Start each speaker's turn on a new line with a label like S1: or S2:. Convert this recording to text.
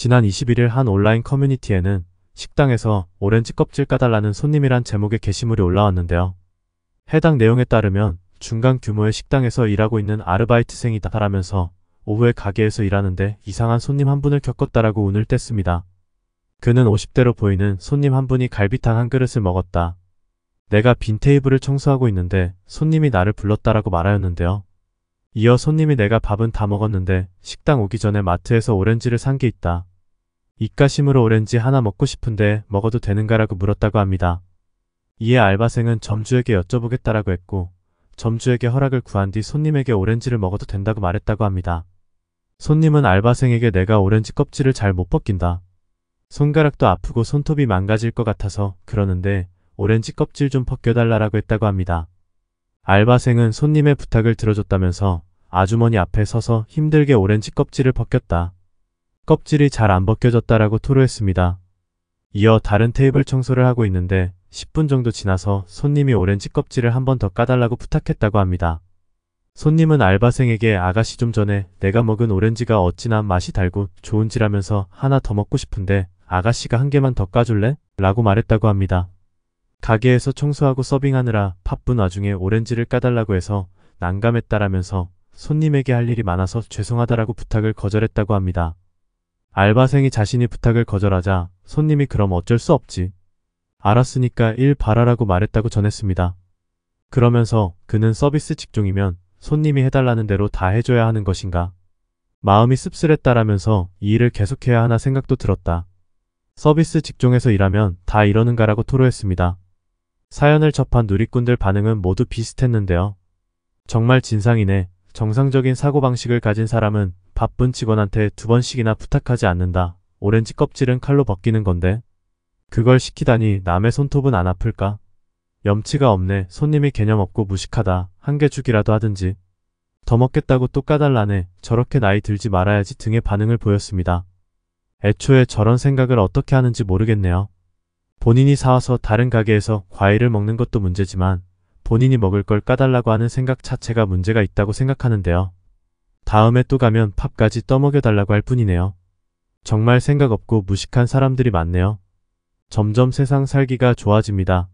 S1: 지난 21일 한 온라인 커뮤니티에는 식당에서 오렌지 껍질 까달라는 손님이란 제목의 게시물이 올라왔는데요. 해당 내용에 따르면 중간 규모의 식당에서 일하고 있는 아르바이트생이다라면서 오후에 가게에서 일하는데 이상한 손님 한 분을 겪었다라고 운을 뗐습니다. 그는 50대로 보이는 손님 한 분이 갈비탕 한 그릇을 먹었다. 내가 빈 테이블을 청소하고 있는데 손님이 나를 불렀다라고 말하였는데요. 이어 손님이 내가 밥은 다 먹었는데 식당 오기 전에 마트에서 오렌지를 산 게 있다. 입가심으로 오렌지 하나 먹고 싶은데 먹어도 되는가라고 물었다고 합니다. 이에 알바생은 점주에게 여쭤보겠다라고 했고 점주에게 허락을 구한 뒤 손님에게 오렌지를 먹어도 된다고 말했다고 합니다. 손님은 알바생에게 내가 오렌지 껍질을 잘 못 벗긴다. 손가락도 아프고 손톱이 망가질 것 같아서 그러는데 오렌지 껍질 좀 벗겨달라라고 했다고 합니다. 알바생은 손님의 부탁을 들어줬다면서 아주머니 앞에 서서 힘들게 오렌지 껍질을 벗겼다. 껍질이 잘 안 벗겨졌다라고 토로했습니다. 이어 다른 테이블 청소를 하고 있는데 10분 정도 지나서 손님이 오렌지 껍질을 한 번 더 까달라고 부탁했다고 합니다. 손님은 알바생에게 아가씨 좀 전에 내가 먹은 오렌지가 어찌나 맛이 달고 좋은지라면서 하나 더 먹고 싶은데 아가씨가 한 개만 더 까줄래? 라고 말했다고 합니다. 가게에서 청소하고 서빙하느라 바쁜 와중에 오렌지를 까달라고 해서 난감했다라면서 손님에게 할 일이 많아서 죄송하다라고 부탁을 거절했다고 합니다. 알바생이 자신이 부탁을 거절하자 손님이 그럼 어쩔 수 없지. 알았으니까 일 바라라고 말했다고 전했습니다. 그러면서 그는 서비스 직종이면 손님이 해달라는 대로 다 해줘야 하는 것인가. 마음이 씁쓸했다라면서 이 일을 계속해야 하나 생각도 들었다. 서비스 직종에서 일하면 다 이러는가라고 토로했습니다. 사연을 접한 누리꾼들 반응은 모두 비슷했는데요. 정말 진상이네. 정상적인 사고방식을 가진 사람은 바쁜 직원한테 두 번씩이나 부탁하지 않는다. 오렌지 껍질은 칼로 벗기는 건데. 그걸 시키다니 남의 손톱은 안 아플까? 염치가 없네. 손님이 개념 없고 무식하다. 한 개 주기라도 하든지. 더 먹겠다고 또 까달라네. 저렇게 나이 들지 말아야지 등의 반응을 보였습니다. 애초에 저런 생각을 어떻게 하는지 모르겠네요. 본인이 사와서 다른 가게에서 과일을 먹는 것도 문제지만 본인이 먹을 걸 까달라고 하는 생각 자체가 문제가 있다고 생각하는데요. 다음에 또 가면 팝까지 떠먹여 달라고 할 뿐이네요. 정말 생각 없고 무식한 사람들이 많네요. 점점 세상 살기가 좋아집니다.